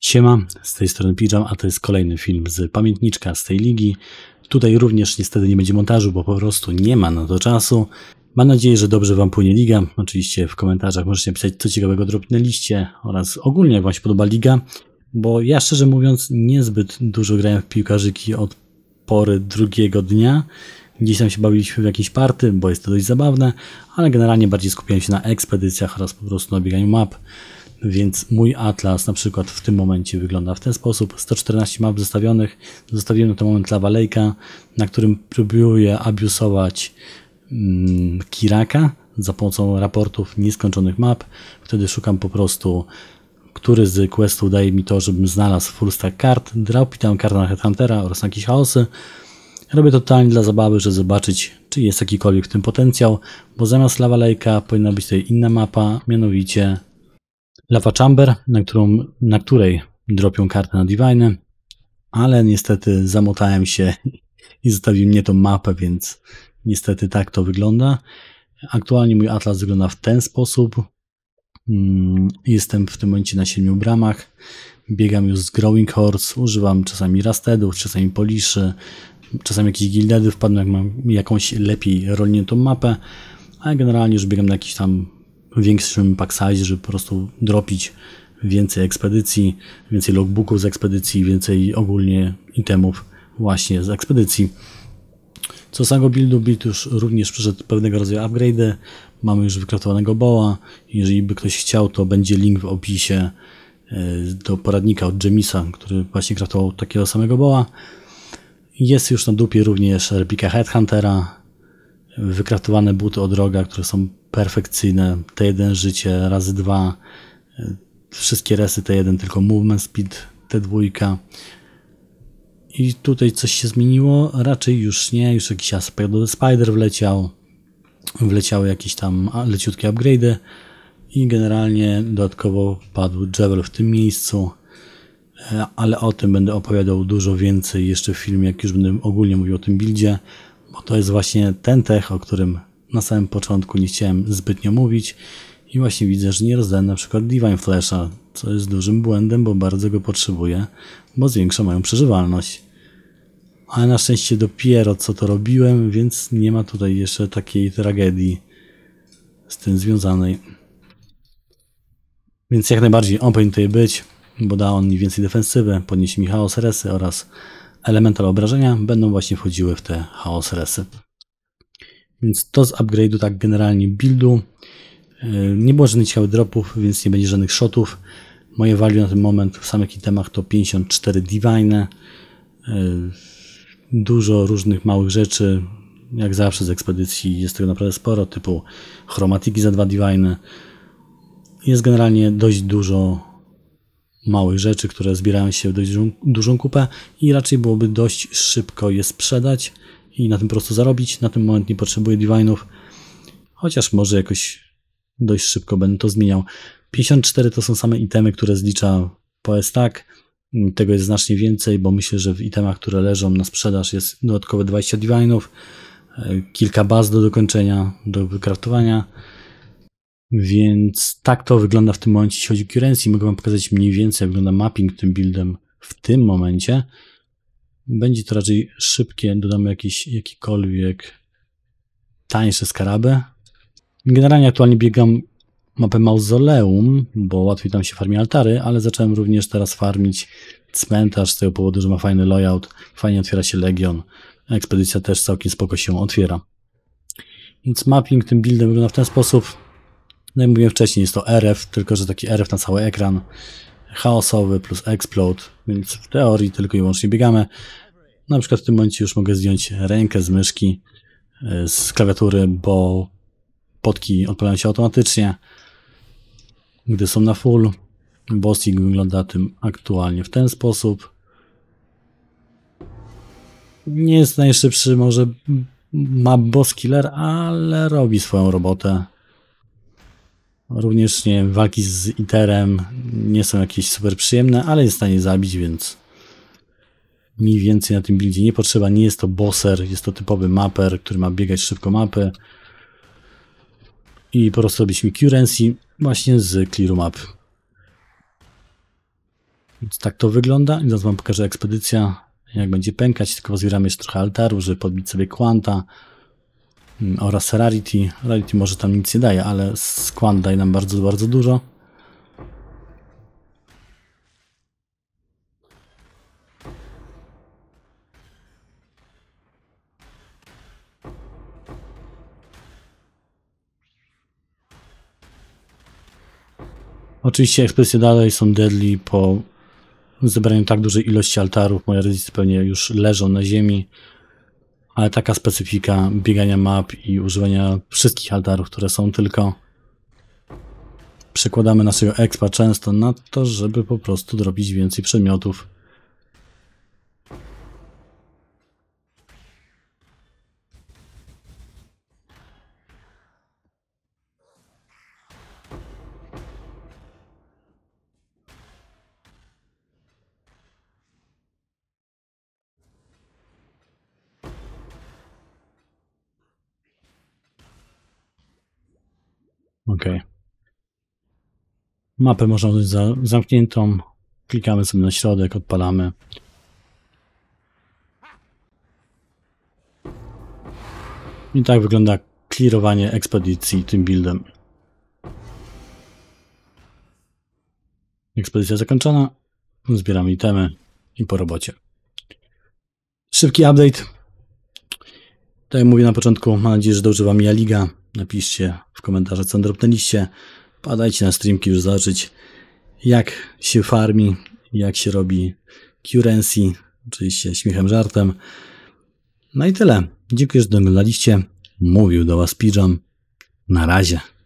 Siema, z tej strony Pijam, a to jest kolejny film z pamiętniczka z tej ligi. Tutaj również niestety nie będzie montażu, bo po prostu nie ma na to czasu. Mam nadzieję, że dobrze Wam płynie liga. Oczywiście w komentarzach możecie pisać, co ciekawego dropnęliście oraz ogólnie jak Wam się podoba liga, bo ja szczerze mówiąc niezbyt dużo grałem w piłkarzyki od pory drugiego dnia. Gdzieś tam się bawiliśmy w jakieś party, bo jest to dość zabawne, ale generalnie bardziej skupiałem się na ekspedycjach oraz po prostu na bieganiu map. Więc mój atlas na przykład w tym momencie wygląda w ten sposób. 114 map zostawionych. Zostawiłem na ten moment Lava Lake'a, na którym próbuję abusować mm, Kiraka za pomocą raportów nieskończonych map. Wtedy szukam po prostu który z questów daje mi to, żebym znalazł full stack kart. Dropitam kartę na Headhuntera oraz na jakieś chaosy. Robię to totalnie dla zabawy, żeby zobaczyć, czy jest jakikolwiek w tym potencjał, bo zamiast Lava Lake'a powinna być tutaj inna mapa, mianowicie Lava Chamber, na, którą, na której dropią kartę na Divine, ale niestety zamotałem się i zostawił mnie tą mapę, więc niestety tak to wygląda. Aktualnie mój atlas wygląda w ten sposób. Mm, jestem w tym momencie na siedmiu bramach. Biegam już z Growing Horse, używam czasami Rastedów, czasami Poliszy, czasami jakieś Gildedy wpadną, jak mam jakąś lepiej rolniętą mapę, a generalnie już biegam na jakichś tam większym pack size, żeby po prostu dropić więcej ekspedycji, więcej logbooków z ekspedycji, więcej ogólnie itemów właśnie z ekspedycji. Co samego buildu, build już również przyszedł pewnego rodzaju upgrade. Mamy już wykraftowanego boa. Jeżeli by ktoś chciał, to będzie link w opisie e, do poradnika od Jemisa, który właśnie kraftował takiego samego boa. Jest już na dupie również replika Headhuntera, wykratowane buty od roga, które są perfekcyjne, te 1 życie razy dwa, wszystkie resy te jeden, tylko movement speed te dwójka I tutaj coś się zmieniło? Raczej już nie, już jakiś aspekt do Spider wleciał, wleciały jakieś tam leciutkie upgrade'y i generalnie dodatkowo padł Jewel w tym miejscu, e, ale o tym będę opowiadał dużo więcej jeszcze w filmie, jak już będę ogólnie mówił o tym buildzie bo to jest właśnie ten tech, o którym na samym początku nie chciałem zbytnio mówić i właśnie widzę, że nie rozdałem na przykład Divine Flasha, co jest dużym błędem, bo bardzo go potrzebuję, bo zwiększa moją przeżywalność. Ale na szczęście dopiero co to robiłem, więc nie ma tutaj jeszcze takiej tragedii z tym związanej. Więc jak najbardziej on powinien tutaj być, bo da on mi więcej defensywy, podniesie mi chaos resy oraz elemental obrażenia będą właśnie wchodziły w te chaos resy. Więc to z upgrade'u tak generalnie buildu. Yy, nie było żadnych ciekawych dropów, więc nie będzie żadnych shotów. Moje value na ten moment w samych itemach to 54 divine. Yy, dużo różnych małych rzeczy. Jak zawsze z ekspedycji jest tego naprawdę sporo, typu chromatiki za dwa divine. Jest generalnie dość dużo małych rzeczy, które zbierają się w dość dużą, kupę i raczej byłoby dość szybko je sprzedać i na tym prosto zarobić. Na ten moment nie potrzebuję divine'ów, chociaż może jakoś dość szybko będę to zmieniał. 54 to są same itemy, które zlicza po tak. Tego jest znacznie więcej, bo myślę, że w itemach, które leżą na sprzedaż jest dodatkowe 20 divine'ów, e, kilka baz do dokończenia, do wykraftowania. Więc tak to wygląda w tym momencie, jeśli chodzi o currency. Mogę Wam pokazać mniej więcej, jak wygląda mapping tym buildem w tym momencie. Będzie to raczej szybkie, dodamy jakiś, jakikolwiek tańsze skarabe. Generalnie aktualnie biegam mapę mauzoleum, bo łatwiej tam się farmi altary, ale zacząłem również teraz farmić cmentarz z tego powodu, że ma fajny layout, fajnie otwiera się legion. Ekspedycja też całkiem spoko się otwiera. Więc mapping tym buildem wygląda w ten sposób. No i mówiłem wcześniej, jest to RF, tylko że taki RF na cały ekran, chaosowy plus explode, więc w teorii tylko i wyłącznie biegamy. Na przykład w tym momencie już mogę zdjąć rękę z myszki, e, z klawiatury, bo podki odpalają się automatycznie, gdy są na full. Bossing wygląda tym aktualnie w ten sposób. Nie jest najszybszy może ma boss killer, ale robi swoją robotę. Również nie wiem, walki z Iterem nie są jakieś super przyjemne, ale jest w stanie zabić, więc mniej więcej na tym buildzie nie potrzeba. Nie jest to bosser, jest to typowy mapper, który ma biegać szybko mapy. I po prostu robić mi currency właśnie z clear map. Więc tak to wygląda. I zaraz wam pokażę ekspedycja, jak będzie pękać. Tylko zbieramy jeszcze trochę altaru, żeby podbić sobie kwanta. Mm, oraz Rarity. Rarity może tam nic nie daje, ale skład daje nam bardzo, bardzo dużo. Oczywiście ekspresje dalej są deadly po zebraniu tak dużej ilości altarów. Moje rodzice pewnie już leżą na ziemi ale taka specyfika biegania map i używania wszystkich altarów, które są tylko przekładamy naszego expa często na to, żeby po prostu zrobić więcej przedmiotów. Okej. Okay. Mapę można uznać za zamkniętą. Klikamy sobie na środek, odpalamy. I tak wygląda klirowanie ekspedycji tym buildem. Ekspedycja zakończona. Zbieramy itemy i po robocie. Szybki update. Tak jak mówię na początku, mam nadzieję, że dobrze Wam ja liga. Napiszcie w komentarze, co dropnęliście. Padajcie na streamki już zobaczyć, jak się farmi, jak się robi currency, oczywiście śmiechem, żartem. No i tyle. Dziękuję, że oglądaliście. Mówił do Was Pijam. Na razie.